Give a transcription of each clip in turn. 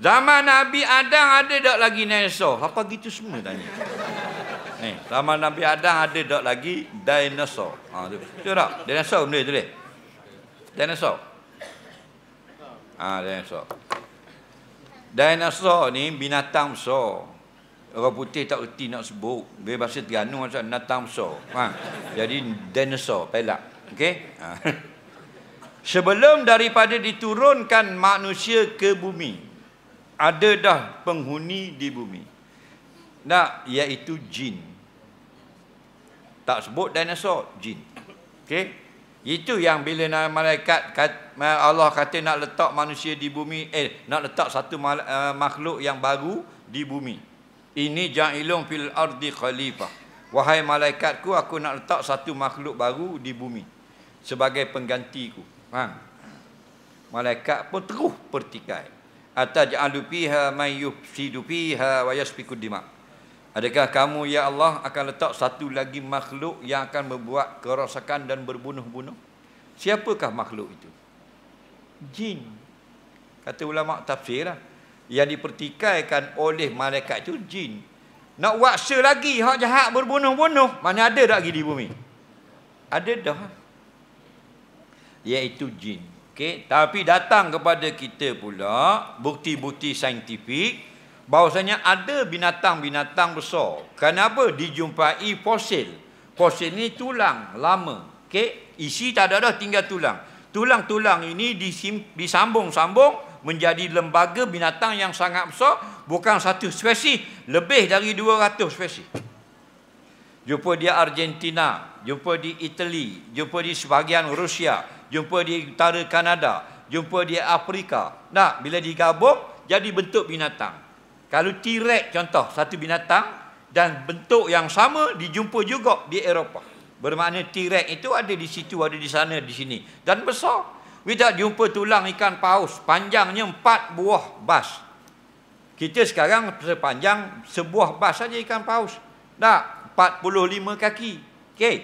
Zaman Nabi Adam ada tak lagi dinosaur? Apa gitu semua tanya. Ni, zaman Nabi Adam ada tak lagi dinosaur? Ha tu. Betul tak? Dinosaur benda tu leh. Dinosaur. Ha dinosaur. Dinosaur ni binatang besar. Orang putih tak erti nak sebut. Dia bahasa Terengganu macam binatang besar. Ha. Jadi dinosaur pelak. Okey? Ha. Sebelum daripada diturunkan manusia ke bumi ada dah penghuni di bumi. Nak iaitu jin. Tak sebut dinosaur, jin. Okey. Itu yang bila malaikat Allah kata nak letak manusia di bumi, eh nak letak satu eh, makhluk yang baru di bumi. Ini ja'ilum fil ardi khalifah. Wahai malaikatku, aku nak letak satu makhluk baru di bumi sebagai penggantiku. Faham? Malaikat pun terus pertikai ataj'alu fiha may yufsidu fiha wa yasfiku dima Adakah kamu ya Allah akan letak satu lagi makhluk yang akan membuat kerosakan dan berbunuh-bunuh? Siapakah makhluk itu? Jin. Kata ulama tafsir lah. Yang dipertikaikan oleh malaikat itu jin. Nak waksa lagi hak jahat berbunuh-bunuh. Mana ada dah lagi di bumi? Ada dah. Iaitu jin. Okey, tapi datang kepada kita pula bukti-bukti saintifik bahawasanya ada binatang-binatang besar. Kenapa dijumpai fosil? Fosil ni tulang lama. Okay, isi tak ada dah tinggal tulang. Tulang-tulang ini disambung-sambung menjadi lembaga binatang yang sangat besar, bukan satu spesies, lebih dari 200 spesies. Jumpa dia Argentina, jumpa di Itali, jumpa di sebahagian Rusia, jumpa di utara Kanada, jumpa di Afrika. Nah, bila digabung, jadi bentuk binatang. Kalau T-Rex contoh, satu binatang dan bentuk yang sama dijumpa juga di Eropah. Bermakna T-Rex itu ada di situ, ada di sana, di sini. Dan besar. Kita jumpa tulang ikan paus, panjangnya empat buah bas. Kita sekarang sepanjang sebuah bas saja ikan paus. Tak, 45 kaki Okey.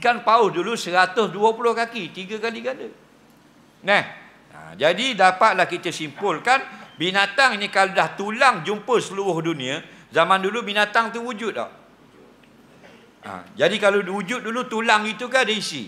Ikan paus dulu 120 kaki, tiga kali ganda. Nah. Ha, jadi dapatlah kita simpulkan binatang ini kalau dah tulang jumpa seluruh dunia, zaman dulu binatang tu wujud tak? Ha, jadi kalau wujud dulu tulang itu kan ada isi?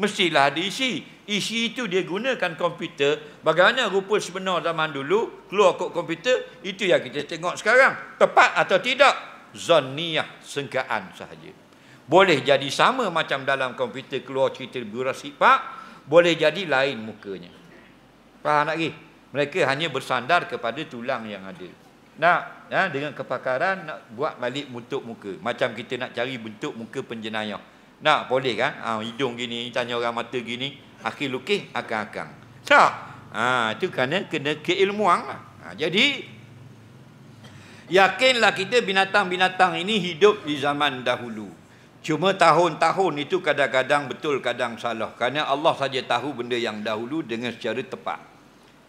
Mestilah ada isi. Isi itu dia gunakan komputer. Bagaimana rupa sebenar zaman dulu keluar kot komputer, itu yang kita tengok sekarang. Tepat atau tidak? Zaniyah sengkaan sahaja. Boleh jadi sama macam dalam komputer keluar cerita buras, Park, boleh jadi lain mukanya. Faham tak lagi? Mereka hanya bersandar kepada tulang yang ada. Nak ya, dengan kepakaran nak buat balik bentuk muka. Macam kita nak cari bentuk muka penjenayah. Nak boleh kan? Ha, hidung gini, tanya orang mata gini, akhir lukis akang-akang. Tak. Ha, itu kerana kena keilmuan. Lah. Ha, jadi, yakinlah kita binatang-binatang ini hidup di zaman dahulu. Cuma tahun-tahun itu kadang-kadang betul, kadang salah. Kerana Allah saja tahu benda yang dahulu dengan secara tepat.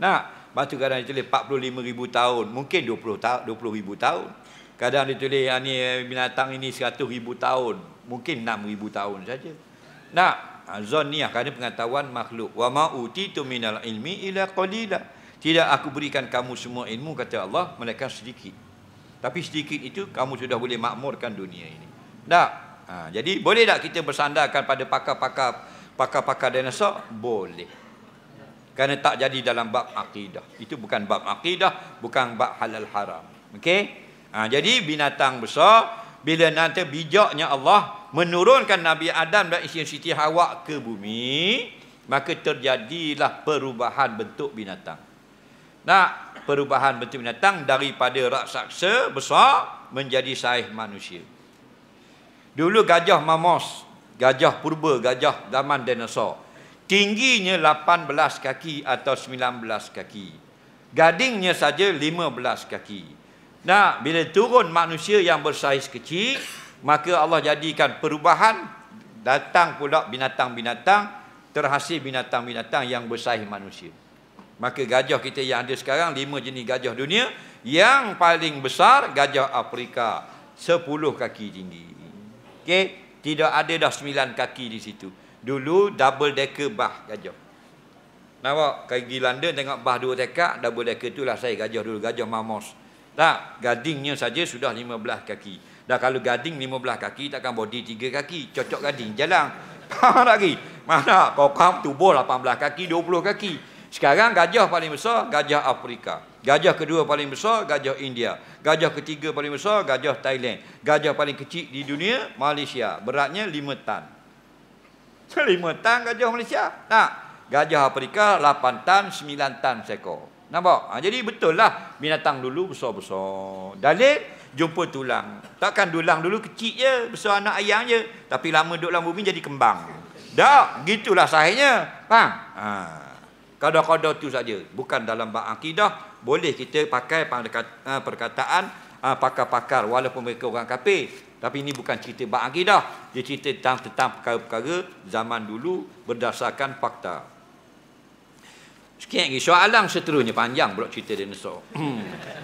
Nah, batu kadang dia tulis 45 ribu tahun. Mungkin 20, ta 20 ribu tahun. Kadang dia tulis ini, binatang ini 100 ribu tahun. Mungkin 6 ribu tahun saja. Nah, ha, zoniah kerana pengetahuan makhluk. Wa ma'uti tu minal ilmi ila qalila. Tidak aku berikan kamu semua ilmu, kata Allah, mereka sedikit. Tapi sedikit itu kamu sudah boleh makmurkan dunia ini. Nah, Ha, jadi boleh tak kita bersandarkan pada pakar-pakar pakar-pakar dinosaur? Boleh. Kerana tak jadi dalam bab akidah. Itu bukan bab akidah, bukan bab halal haram. Okay? Ha, jadi binatang besar bila nanti bijaknya Allah menurunkan Nabi Adam dan isteri Siti Hawa ke bumi, maka terjadilah perubahan bentuk binatang. Nah, perubahan bentuk binatang daripada raksasa besar menjadi saiz manusia. Dulu gajah mamos, gajah purba, gajah zaman dinosaur. Tingginya 18 kaki atau 19 kaki. Gadingnya saja 15 kaki. Nah, bila turun manusia yang bersaiz kecil, maka Allah jadikan perubahan datang pula binatang-binatang terhasil binatang-binatang yang bersaiz manusia. Maka gajah kita yang ada sekarang lima jenis gajah dunia yang paling besar gajah Afrika 10 kaki tinggi. Okey, tidak ada dah sembilan kaki di situ. Dulu double decker bah gajah. Nampak pergi London tengok bah dua tekak, double decker itulah saya gajah dulu, gajah mamos. Tak, gadingnya saja sudah 15 kaki. Dah kalau gading 15 kaki, takkan body 3 kaki. Cocok gading, jalan. Tak lagi. Mana kau kam tubuh 18 kaki, 20 kaki. Sekarang gajah paling besar gajah Afrika. Gajah kedua paling besar gajah India. Gajah ketiga paling besar gajah Thailand. Gajah paling kecil di dunia Malaysia. Beratnya 5 tan. 5 tan gajah Malaysia. Nah, Gajah Afrika 8 tan, 9 tan seekor. Nampak? Ha, jadi betul lah binatang dulu besar-besar. Dalil jumpa tulang. Takkan tulang dulu kecil je, besar anak ayam je. Tapi lama duduk dalam bumi jadi kembang. Tak, gitulah sahihnya. Faham? Ha. Kadar-kadar itu saja. Bukan dalam bab akidah. Boleh kita pakai ah, perkataan ah, pakar-pakar. Walaupun mereka orang kapir. Tapi ini bukan cerita bab akidah. Dia cerita tentang, tentang perkara-perkara zaman dulu berdasarkan fakta. Sekian lagi. Soalan seterusnya panjang pula cerita dinosaur.